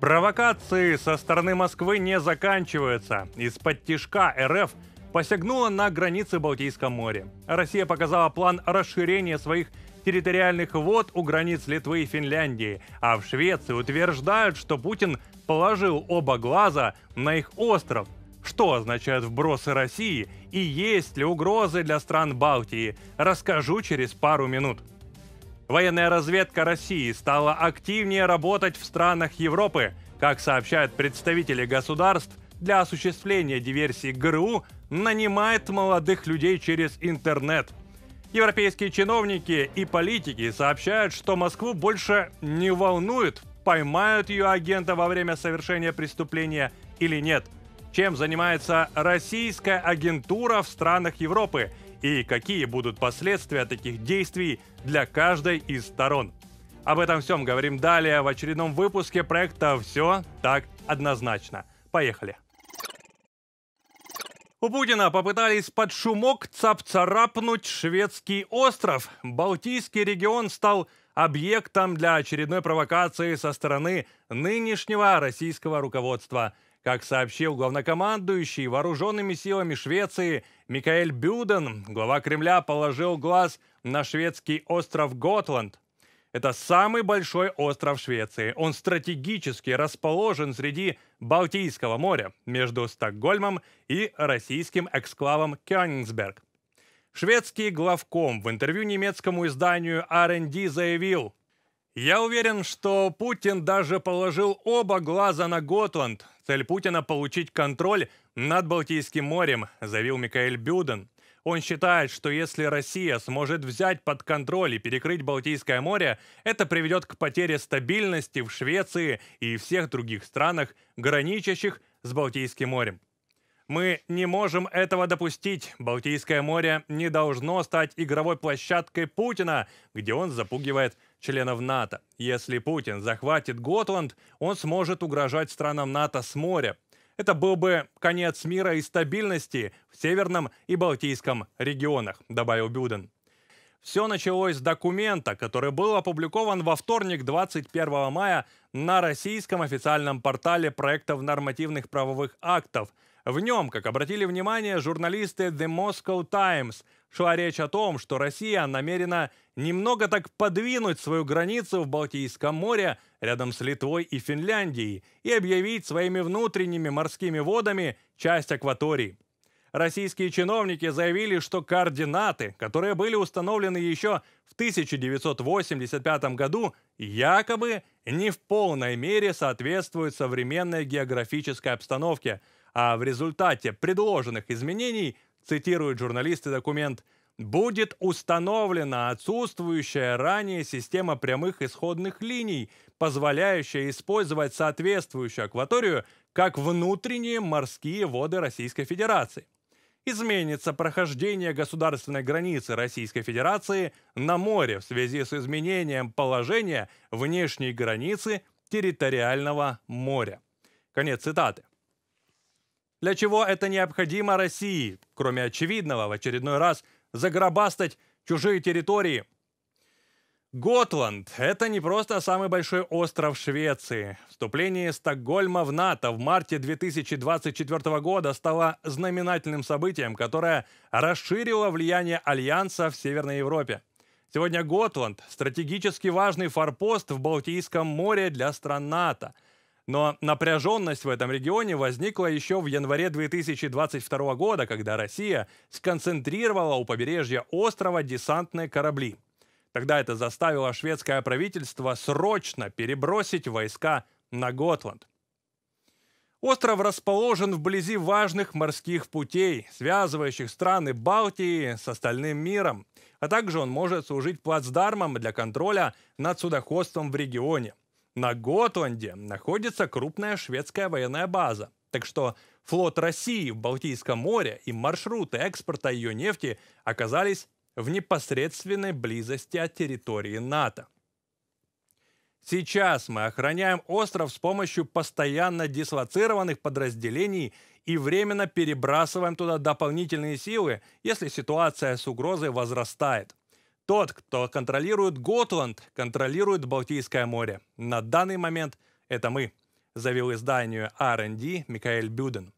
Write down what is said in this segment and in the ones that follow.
Провокации со стороны Москвы не заканчиваются. Из-под тишка РФ посягнула на границы Балтийского моря. Россия показала план расширения своих территориальных вод у границ Литвы и Финляндии, а в Швеции утверждают, что Путин положил оба глаза на их остров. Что означают вбросы России и есть ли угрозы для стран Балтии, расскажу через пару минут. Военная разведка России стала активнее работать в странах Европы, как сообщают представители государств, для осуществления диверсий ГРУ нанимает молодых людей через интернет. Европейские чиновники и политики сообщают, что Москву больше не волнует, поймают ее агента во время совершения преступления или нет. Чем занимается российская агентура в странах Европы и какие будут последствия таких действий для каждой из сторон. Об этом всем говорим далее в очередном выпуске проекта «Все так однозначно». Поехали! У Путина попытались под шумок цап-царапнуть шведский остров. Балтийский регион стал объектом для очередной провокации со стороны нынешнего российского руководства – как сообщил главнокомандующий вооруженными силами Швеции Микаэль Бюден, глава Кремля положил глаз на шведский остров Готланд. Это самый большой остров Швеции. Он стратегически расположен среди Балтийского моря, между Стокгольмом и российским эксклавом Кёнигсберг. Шведский главком в интервью немецкому изданию R&D заявил – я уверен, что Путин даже положил оба глаза на Готланд. Цель Путина – получить контроль над Балтийским морем, заявил Микаэль Бюден. Он считает, что если Россия сможет взять под контроль и перекрыть Балтийское море, это приведет к потере стабильности в Швеции и всех других странах, граничащих с Балтийским морем. Мы не можем этого допустить. Балтийское море не должно стать игровой площадкой Путина, где он запугивает членов НАТО. Если Путин захватит Готланд, он сможет угрожать странам НАТО с моря. Это был бы конец мира и стабильности в Северном и Балтийском регионах, добавил Бюден. Все началось с документа, который был опубликован во вторник 21 мая на российском официальном портале проектов нормативных правовых актов – в нем, как обратили внимание журналисты The Moscow Times, шла речь о том, что Россия намерена немного так подвинуть свою границу в Балтийском море рядом с Литвой и Финляндией и объявить своими внутренними морскими водами часть акватории. Российские чиновники заявили, что координаты, которые были установлены еще в 1985 году, якобы не в полной мере соответствуют современной географической обстановке – а в результате предложенных изменений, цитируют журналисты документ, будет установлена отсутствующая ранее система прямых исходных линий, позволяющая использовать соответствующую акваторию как внутренние морские воды Российской Федерации. Изменится прохождение государственной границы Российской Федерации на море в связи с изменением положения внешней границы территориального моря. Конец цитаты. Для чего это необходимо России, кроме очевидного в очередной раз заграбастать чужие территории? Готланд – это не просто самый большой остров Швеции. Вступление Стокгольма в НАТО в марте 2024 года стало знаменательным событием, которое расширило влияние Альянса в Северной Европе. Сегодня Готланд – стратегически важный форпост в Балтийском море для стран НАТО – но напряженность в этом регионе возникла еще в январе 2022 года, когда Россия сконцентрировала у побережья острова десантные корабли. Тогда это заставило шведское правительство срочно перебросить войска на Готланд. Остров расположен вблизи важных морских путей, связывающих страны Балтии с остальным миром, а также он может служить плацдармом для контроля над судоходством в регионе. На Готланде находится крупная шведская военная база, так что флот России в Балтийском море и маршруты экспорта ее нефти оказались в непосредственной близости от территории НАТО. Сейчас мы охраняем остров с помощью постоянно дислоцированных подразделений и временно перебрасываем туда дополнительные силы, если ситуация с угрозой возрастает. Тот, кто контролирует Готланд, контролирует Балтийское море. На данный момент это мы, заявил изданию R&D Микаэль Бюден.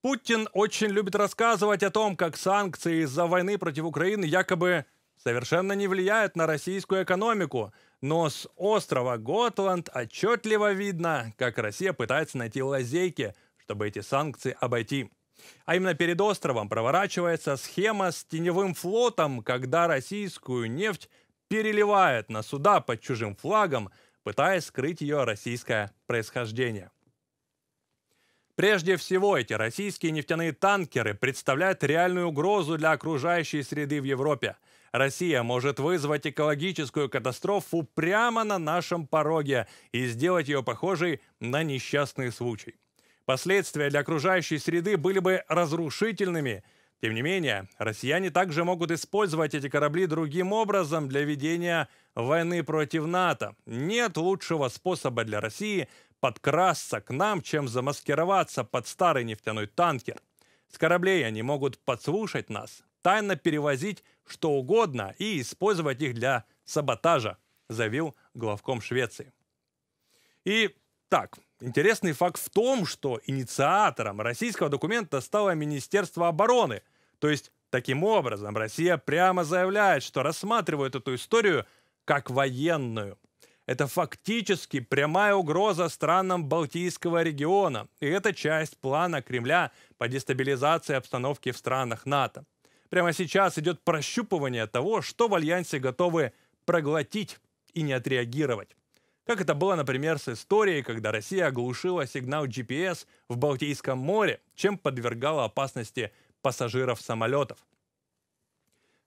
Путин очень любит рассказывать о том, как санкции из-за войны против Украины якобы совершенно не влияют на российскую экономику. Но с острова Готланд отчетливо видно, как Россия пытается найти лазейки, чтобы эти санкции обойти. А именно перед островом проворачивается схема с теневым флотом, когда российскую нефть переливает на суда под чужим флагом, пытаясь скрыть ее российское происхождение. Прежде всего, эти российские нефтяные танкеры представляют реальную угрозу для окружающей среды в Европе. Россия может вызвать экологическую катастрофу прямо на нашем пороге и сделать ее похожей на несчастный случай. Последствия для окружающей среды были бы разрушительными. Тем не менее, россияне также могут использовать эти корабли другим образом для ведения войны против НАТО. Нет лучшего способа для России подкрасться к нам, чем замаскироваться под старый нефтяной танкер. С кораблей они могут подслушать нас, тайно перевозить что угодно и использовать их для саботажа, заявил главком Швеции. И так, Интересный факт в том, что инициатором российского документа стало Министерство обороны. То есть, таким образом, Россия прямо заявляет, что рассматривает эту историю как военную. Это фактически прямая угроза странам Балтийского региона, и это часть плана Кремля по дестабилизации обстановки в странах НАТО. Прямо сейчас идет прощупывание того, что в Альянсе готовы проглотить и не отреагировать. Как это было, например, с историей, когда Россия оглушила сигнал GPS в Балтийском море, чем подвергала опасности пассажиров самолетов.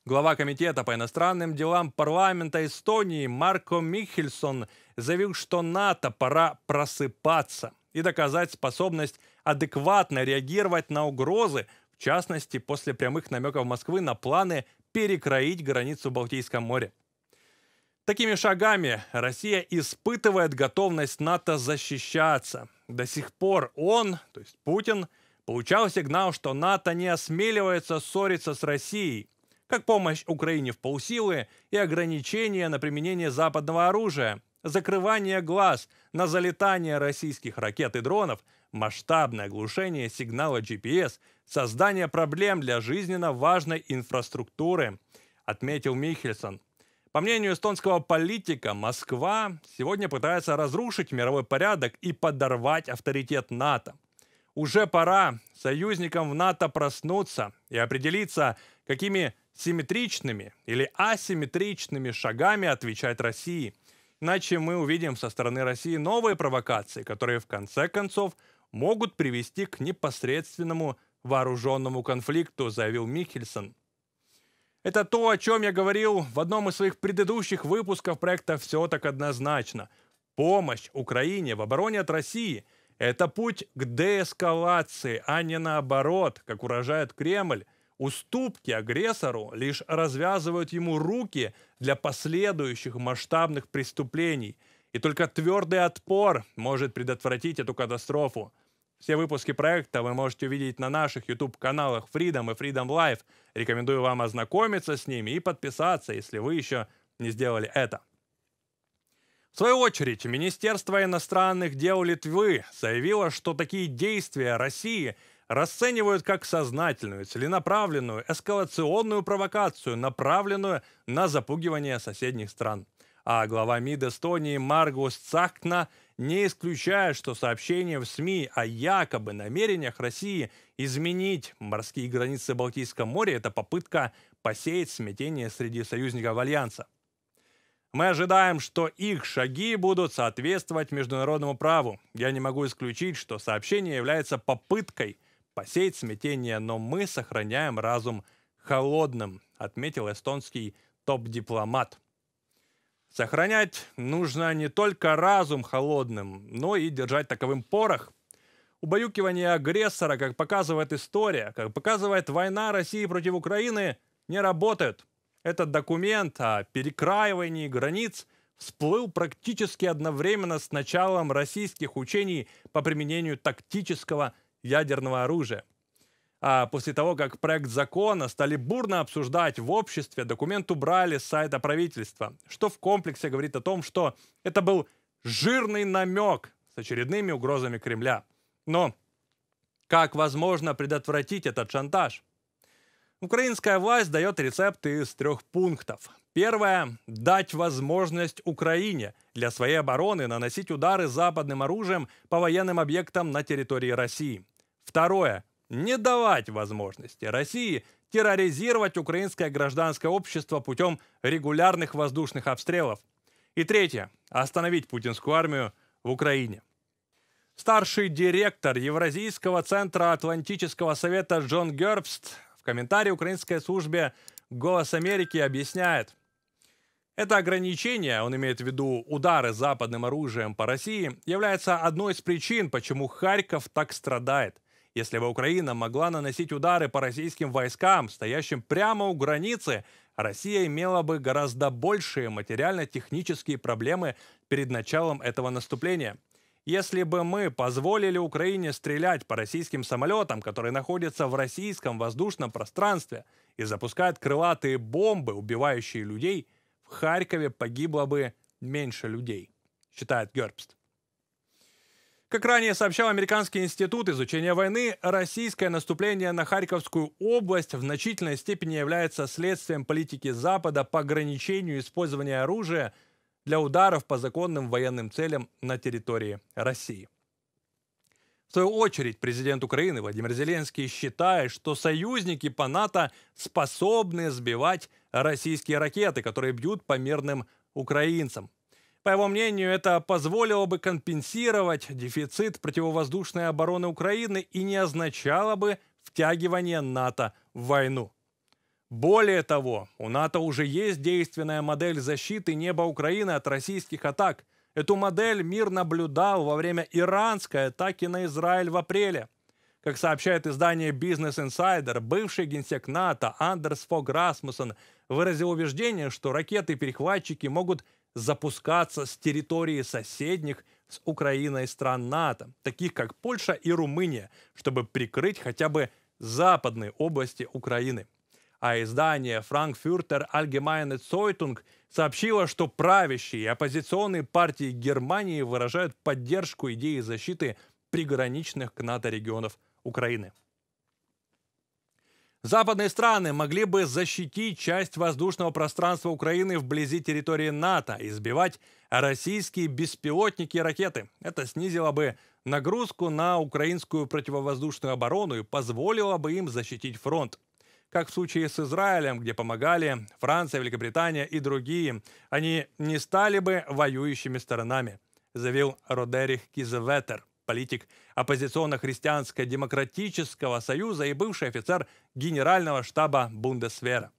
Глава Комитета по иностранным делам парламента Эстонии Марко Михельсон заявил, что НАТО пора просыпаться и доказать способность адекватно реагировать на угрозы, в частности, после прямых намеков Москвы на планы перекроить границу в Балтийском море. Такими шагами Россия испытывает готовность НАТО защищаться. До сих пор он, то есть Путин, получал сигнал, что НАТО не осмеливается ссориться с Россией, как помощь Украине в полсилы и ограничения на применение западного оружия, закрывание глаз на залетание российских ракет и дронов, масштабное глушение сигнала GPS, создание проблем для жизненно важной инфраструктуры, отметил Михельсон. По мнению эстонского политика, Москва сегодня пытается разрушить мировой порядок и подорвать авторитет НАТО. Уже пора союзникам в НАТО проснуться и определиться, какими симметричными или асимметричными шагами отвечать России. Иначе мы увидим со стороны России новые провокации, которые в конце концов могут привести к непосредственному вооруженному конфликту, заявил Михельсон – это то, о чем я говорил в одном из своих предыдущих выпусков проекта «Все так однозначно». Помощь Украине в обороне от России – это путь к деэскалации, а не наоборот, как урожает Кремль. Уступки агрессору лишь развязывают ему руки для последующих масштабных преступлений. И только твердый отпор может предотвратить эту катастрофу – все выпуски проекта вы можете увидеть на наших YouTube-каналах Freedom и Freedom Life. Рекомендую вам ознакомиться с ними и подписаться, если вы еще не сделали это. В свою очередь, Министерство иностранных дел Литвы заявило, что такие действия России расценивают как сознательную, целенаправленную, эскалационную провокацию, направленную на запугивание соседних стран. А глава МИД Эстонии Маргус Цахтна – не исключая, что сообщения в СМИ о якобы намерениях России изменить морские границы Балтийского моря – это попытка посеять смятение среди союзников Альянса. Мы ожидаем, что их шаги будут соответствовать международному праву. Я не могу исключить, что сообщение является попыткой посеять смятение, но мы сохраняем разум холодным, отметил эстонский топ-дипломат – Сохранять нужно не только разум холодным, но и держать таковым порох. Убаюкивание агрессора, как показывает история, как показывает война России против Украины, не работает. Этот документ о перекраивании границ всплыл практически одновременно с началом российских учений по применению тактического ядерного оружия – а, после того, как проект закона стали бурно обсуждать в обществе, документ убрали с сайта правительства, что в комплексе говорит о том, что это был жирный намек с очередными угрозами Кремля. Но как возможно предотвратить этот шантаж? Украинская власть дает рецепты из трех пунктов. Первое – дать возможность Украине для своей обороны наносить удары западным оружием по военным объектам на территории России. Второе – не давать возможности России терроризировать украинское гражданское общество путем регулярных воздушных обстрелов. И третье – остановить путинскую армию в Украине. Старший директор Евразийского центра Атлантического совета Джон Гербст в комментарии украинской службе «Голос Америки» объясняет. Это ограничение, он имеет в виду удары западным оружием по России, является одной из причин, почему Харьков так страдает. Если бы Украина могла наносить удары по российским войскам, стоящим прямо у границы, Россия имела бы гораздо большие материально-технические проблемы перед началом этого наступления. Если бы мы позволили Украине стрелять по российским самолетам, которые находятся в российском воздушном пространстве и запускают крылатые бомбы, убивающие людей, в Харькове погибло бы меньше людей, считает Гербст. Как ранее сообщал Американский институт изучения войны, российское наступление на Харьковскую область в значительной степени является следствием политики Запада по ограничению использования оружия для ударов по законным военным целям на территории России. В свою очередь, президент Украины Владимир Зеленский считает, что союзники по НАТО способны сбивать российские ракеты, которые бьют по мирным украинцам. По его мнению, это позволило бы компенсировать дефицит противовоздушной обороны Украины и не означало бы втягивание НАТО в войну. Более того, у НАТО уже есть действенная модель защиты неба Украины от российских атак. Эту модель мир наблюдал во время иранской атаки на Израиль в апреле. Как сообщает издание Business Insider, бывший генсек НАТО Андерс Фог Расмуссен выразил убеждение, что ракеты-перехватчики могут запускаться с территории соседних с Украиной стран НАТО, таких как Польша и Румыния, чтобы прикрыть хотя бы западные области Украины. А издание Frankfurter Allgemeine Zeitung сообщило, что правящие и оппозиционные партии Германии выражают поддержку идеи защиты приграничных к НАТО регионов Украины. Западные страны могли бы защитить часть воздушного пространства Украины вблизи территории НАТО и сбивать российские беспилотники и ракеты. Это снизило бы нагрузку на украинскую противовоздушную оборону и позволило бы им защитить фронт. Как в случае с Израилем, где помогали Франция, Великобритания и другие, они не стали бы воюющими сторонами, заявил Родерих Кизеветер политик оппозиционно-христианско-демократического союза и бывший офицер генерального штаба Бундесвера.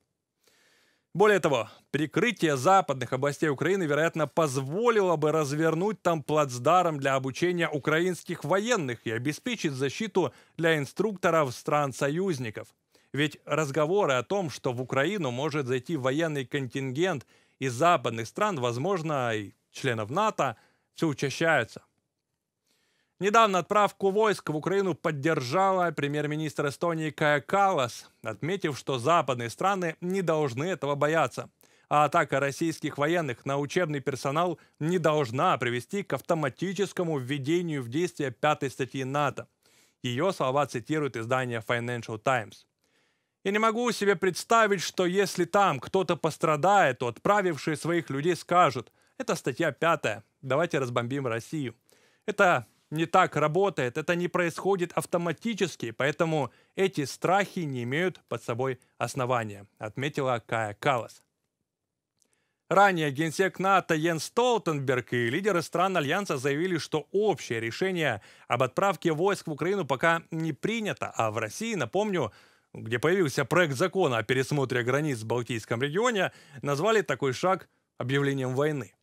Более того, прикрытие западных областей Украины, вероятно, позволило бы развернуть там плацдарм для обучения украинских военных и обеспечить защиту для инструкторов стран-союзников. Ведь разговоры о том, что в Украину может зайти военный контингент из западных стран, возможно, и членов НАТО, все учащаются. Недавно отправку войск в Украину поддержала премьер-министр Эстонии Кая Калас, отметив, что западные страны не должны этого бояться. А атака российских военных на учебный персонал не должна привести к автоматическому введению в действие пятой статьи НАТО. Ее слова цитирует издание Financial Times. Я не могу себе представить, что если там кто-то пострадает, то отправившие своих людей скажут, это статья пятая, давайте разбомбим Россию. Это не так работает, это не происходит автоматически, поэтому эти страхи не имеют под собой основания, отметила Кая Калас. Ранее генсек НАТО Йен Столтенберг и лидеры стран Альянса заявили, что общее решение об отправке войск в Украину пока не принято, а в России, напомню, где появился проект закона о пересмотре границ в Балтийском регионе, назвали такой шаг объявлением войны.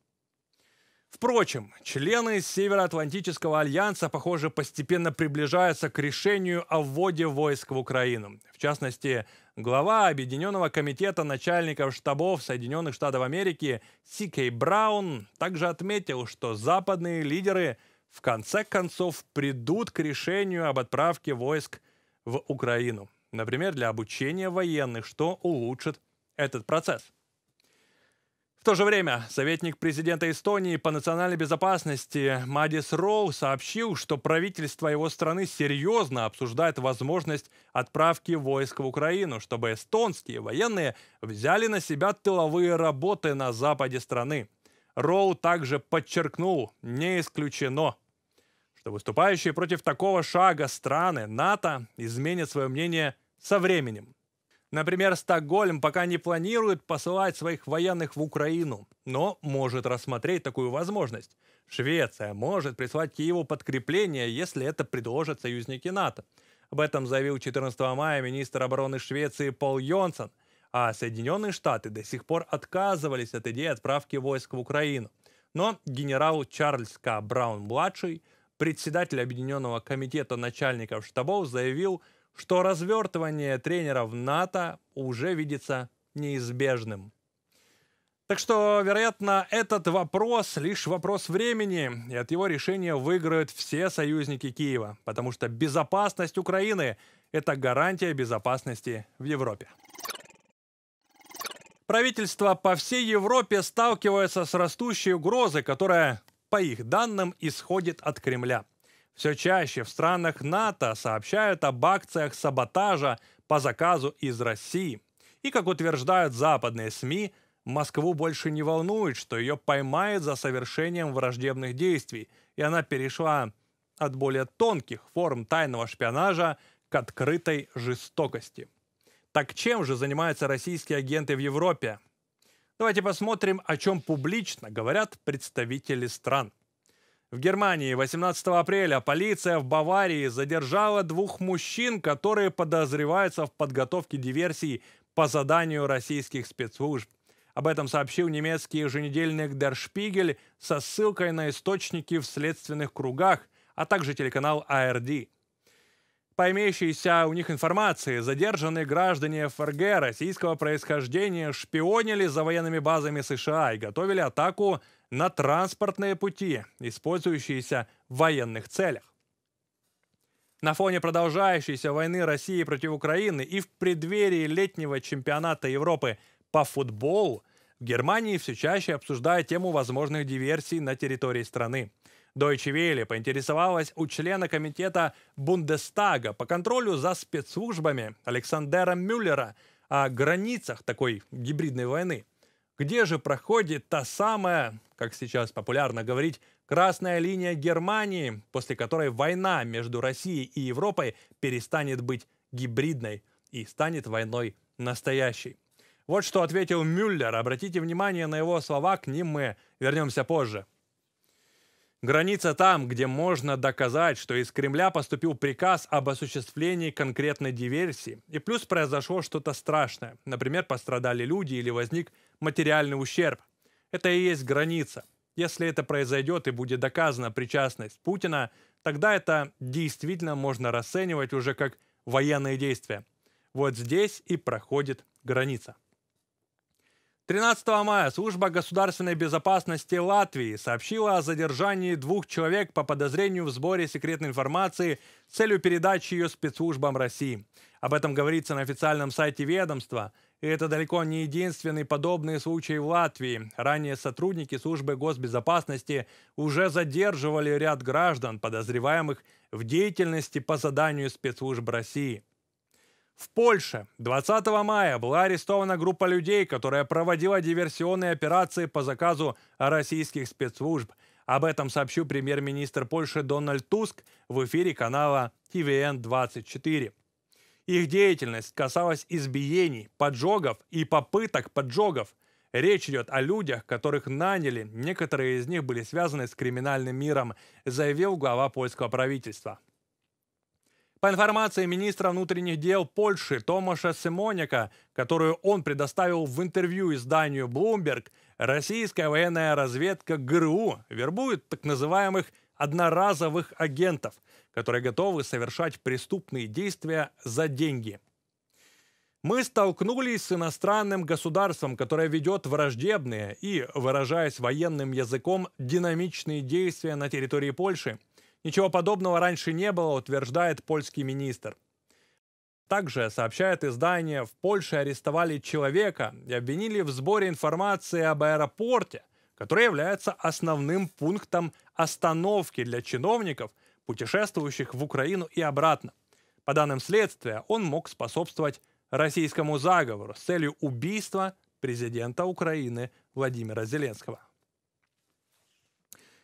Впрочем, члены Североатлантического альянса, похоже, постепенно приближаются к решению о вводе войск в Украину. В частности, глава Объединенного комитета начальников штабов Соединенных Штатов Америки Сикей Браун также отметил, что западные лидеры в конце концов придут к решению об отправке войск в Украину. Например, для обучения военных, что улучшит этот процесс. В то же время советник президента Эстонии по национальной безопасности Мадис Роу сообщил, что правительство его страны серьезно обсуждает возможность отправки войск в Украину, чтобы эстонские военные взяли на себя тыловые работы на западе страны. Роу также подчеркнул, не исключено, что выступающие против такого шага страны НАТО изменят свое мнение со временем. Например, Стокгольм пока не планирует посылать своих военных в Украину, но может рассмотреть такую возможность. Швеция может прислать Киеву подкрепление, если это предложат союзники НАТО. Об этом заявил 14 мая министр обороны Швеции Пол Йонсон, а Соединенные Штаты до сих пор отказывались от идеи отправки войск в Украину. Но генерал Чарльз К. Браун-младший, председатель Объединенного комитета начальников штабов, заявил, что развертывание тренеров НАТО уже видится неизбежным. Так что, вероятно, этот вопрос лишь вопрос времени, и от его решения выиграют все союзники Киева, потому что безопасность Украины – это гарантия безопасности в Европе. Правительства по всей Европе сталкиваются с растущей угрозой, которая, по их данным, исходит от Кремля – все чаще в странах НАТО сообщают об акциях саботажа по заказу из России. И, как утверждают западные СМИ, Москву больше не волнует, что ее поймают за совершением враждебных действий, и она перешла от более тонких форм тайного шпионажа к открытой жестокости. Так чем же занимаются российские агенты в Европе? Давайте посмотрим, о чем публично говорят представители стран – в Германии 18 апреля полиция в Баварии задержала двух мужчин, которые подозреваются в подготовке диверсий по заданию российских спецслужб. Об этом сообщил немецкий еженедельник Der Spiegel со ссылкой на источники в следственных кругах, а также телеканал ARD. А по имеющейся у них информации, задержанные граждане ФРГ российского происхождения шпионили за военными базами США и готовили атаку на транспортные пути, использующиеся в военных целях. На фоне продолжающейся войны России против Украины и в преддверии летнего чемпионата Европы по футболу в Германии все чаще обсуждают тему возможных диверсий на территории страны. Deutsche Welle поинтересовалась у члена комитета Бундестага по контролю за спецслужбами Александера Мюллера о границах такой гибридной войны – где же проходит та самая, как сейчас популярно говорить, красная линия Германии, после которой война между Россией и Европой перестанет быть гибридной и станет войной настоящей. Вот что ответил Мюллер. Обратите внимание на его слова, к ним мы вернемся позже. Граница там, где можно доказать, что из Кремля поступил приказ об осуществлении конкретной диверсии, и плюс произошло что-то страшное. Например, пострадали люди или возник материальный ущерб. Это и есть граница. Если это произойдет и будет доказана причастность Путина, тогда это действительно можно расценивать уже как военные действия. Вот здесь и проходит граница. 13 мая служба государственной безопасности Латвии сообщила о задержании двух человек по подозрению в сборе секретной информации с целью передачи ее спецслужбам России. Об этом говорится на официальном сайте ведомства. И это далеко не единственный подобный случай в Латвии. Ранее сотрудники службы госбезопасности уже задерживали ряд граждан, подозреваемых в деятельности по заданию спецслужб России. В Польше 20 мая была арестована группа людей, которая проводила диверсионные операции по заказу российских спецслужб. Об этом сообщил премьер-министр Польши Дональд Туск в эфире канала ТВН-24. Их деятельность касалась избиений, поджогов и попыток поджогов. Речь идет о людях, которых наняли, некоторые из них были связаны с криминальным миром, заявил глава польского правительства. По информации министра внутренних дел Польши Томаша Симоняка, которую он предоставил в интервью изданию Bloomberg, российская военная разведка ГРУ вербует так называемых одноразовых агентов, которые готовы совершать преступные действия за деньги. Мы столкнулись с иностранным государством, которое ведет враждебные и, выражаясь военным языком, динамичные действия на территории Польши – Ничего подобного раньше не было, утверждает польский министр. Также, сообщает издание, в Польше арестовали человека и обвинили в сборе информации об аэропорте, который является основным пунктом остановки для чиновников, путешествующих в Украину и обратно. По данным следствия, он мог способствовать российскому заговору с целью убийства президента Украины Владимира Зеленского.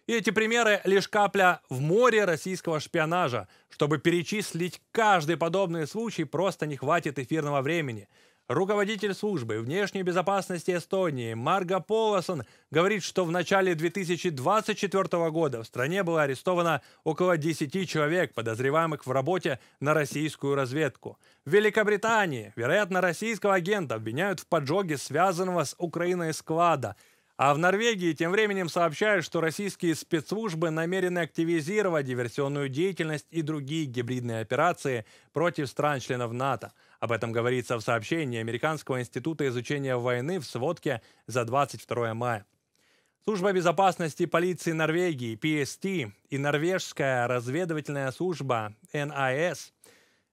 И эти примеры лишь капля в море российского шпионажа. Чтобы перечислить каждый подобный случай, просто не хватит эфирного времени. Руководитель службы внешней безопасности Эстонии Марго Полосон говорит, что в начале 2024 года в стране было арестовано около 10 человек, подозреваемых в работе на российскую разведку. В Великобритании, вероятно, российского агента обвиняют в поджоге связанного с Украиной склада – а в Норвегии тем временем сообщают, что российские спецслужбы намерены активизировать диверсионную деятельность и другие гибридные операции против стран-членов НАТО. Об этом говорится в сообщении Американского института изучения войны в сводке за 22 мая. Служба безопасности полиции Норвегии, PST, и норвежская разведывательная служба NIS а –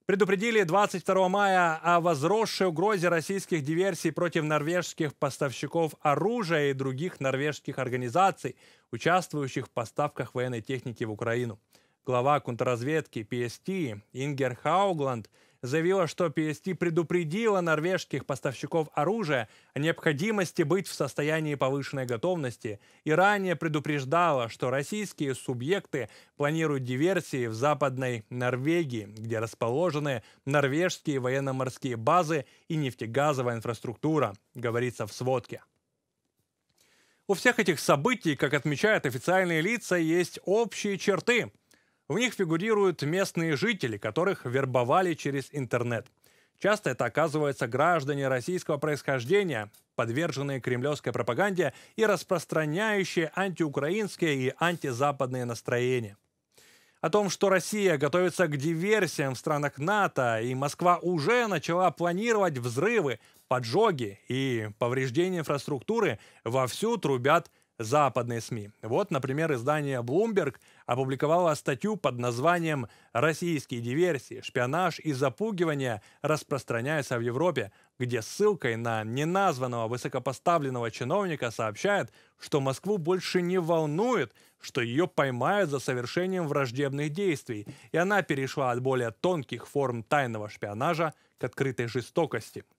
предупредили 22 мая о возросшей угрозе российских диверсий против норвежских поставщиков оружия и других норвежских организаций, участвующих в поставках военной техники в Украину. Глава контрразведки PST Ингер Хаугланд – заявила, что PST предупредила норвежских поставщиков оружия о необходимости быть в состоянии повышенной готовности и ранее предупреждала, что российские субъекты планируют диверсии в Западной Норвегии, где расположены норвежские военно-морские базы и нефтегазовая инфраструктура, говорится в сводке. У всех этих событий, как отмечают официальные лица, есть общие черты – в них фигурируют местные жители, которых вербовали через интернет. Часто это оказываются граждане российского происхождения, подверженные кремлевской пропаганде и распространяющие антиукраинские и антизападные настроения. О том, что Россия готовится к диверсиям в странах НАТО и Москва уже начала планировать взрывы, поджоги и повреждения инфраструктуры, вовсю трубят западные СМИ. Вот, например, издание Bloomberg опубликовало статью под названием «Российские диверсии, шпионаж и запугивание распространяются в Европе», где ссылкой на неназванного высокопоставленного чиновника сообщает, что Москву больше не волнует, что ее поймают за совершением враждебных действий, и она перешла от более тонких форм тайного шпионажа к открытой жестокости –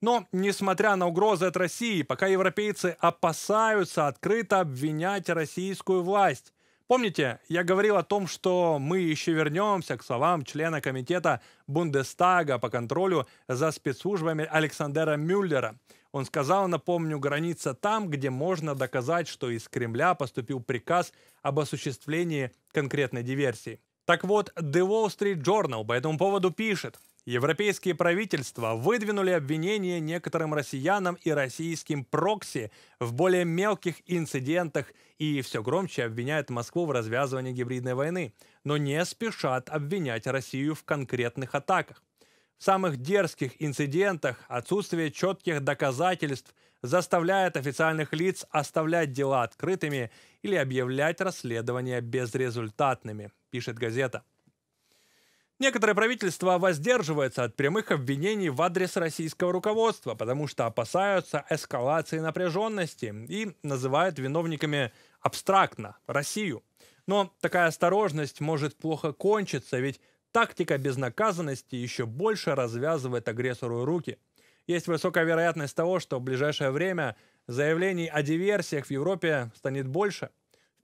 но, несмотря на угрозы от России, пока европейцы опасаются открыто обвинять российскую власть. Помните, я говорил о том, что мы еще вернемся к словам члена комитета Бундестага по контролю за спецслужбами Александера Мюллера. Он сказал, напомню, граница там, где можно доказать, что из Кремля поступил приказ об осуществлении конкретной диверсии. Так вот, The Wall Street Journal по этому поводу пишет. Европейские правительства выдвинули обвинения некоторым россиянам и российским прокси в более мелких инцидентах и все громче обвиняют Москву в развязывании гибридной войны, но не спешат обвинять Россию в конкретных атаках. В самых дерзких инцидентах отсутствие четких доказательств заставляет официальных лиц оставлять дела открытыми или объявлять расследования безрезультатными, пишет газета. Некоторые правительства воздерживаются от прямых обвинений в адрес российского руководства, потому что опасаются эскалации напряженности и называют виновниками абстрактно Россию. Но такая осторожность может плохо кончиться, ведь тактика безнаказанности еще больше развязывает агрессору руки. Есть высокая вероятность того, что в ближайшее время заявлений о диверсиях в Европе станет больше –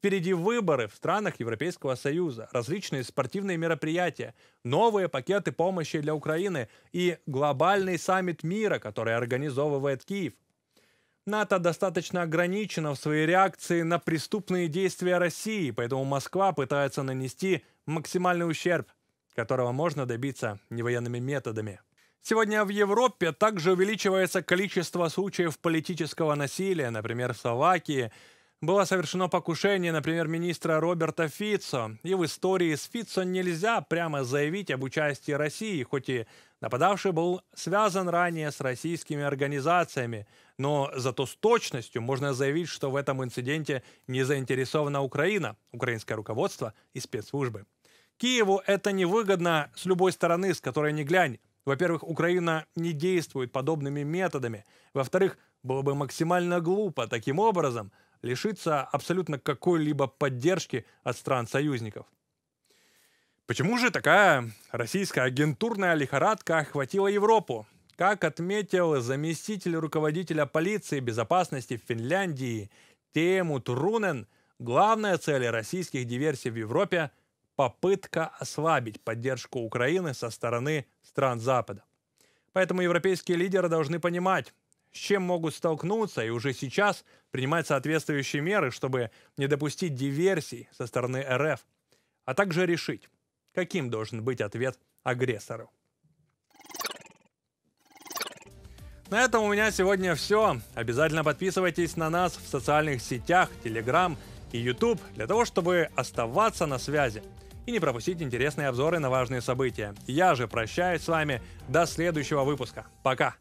Впереди выборы в странах Европейского Союза, различные спортивные мероприятия, новые пакеты помощи для Украины и глобальный саммит мира, который организовывает Киев. НАТО достаточно ограничено в своей реакции на преступные действия России, поэтому Москва пытается нанести максимальный ущерб, которого можно добиться невоенными методами. Сегодня в Европе также увеличивается количество случаев политического насилия, например, в Словакии – было совершено покушение на премьер-министра Роберта Фицо, и в истории с Фицо нельзя прямо заявить об участии России, хоть и нападавший был связан ранее с российскими организациями, но зато с точностью можно заявить, что в этом инциденте не заинтересована Украина, украинское руководство и спецслужбы. Киеву это невыгодно с любой стороны, с которой не глянь. Во-первых, Украина не действует подобными методами. Во-вторых, было бы максимально глупо таким образом – лишится абсолютно какой-либо поддержки от стран-союзников. Почему же такая российская агентурная лихорадка охватила Европу? Как отметил заместитель руководителя полиции безопасности в Финляндии Тему Трунен, главная цель российских диверсий в Европе – попытка ослабить поддержку Украины со стороны стран Запада. Поэтому европейские лидеры должны понимать, с чем могут столкнуться, и уже сейчас принимать соответствующие меры, чтобы не допустить диверсий со стороны РФ, а также решить, каким должен быть ответ агрессору. На этом у меня сегодня все. Обязательно подписывайтесь на нас в социальных сетях, Telegram и YouTube для того, чтобы оставаться на связи и не пропустить интересные обзоры на важные события. Я же прощаюсь с вами до следующего выпуска. Пока!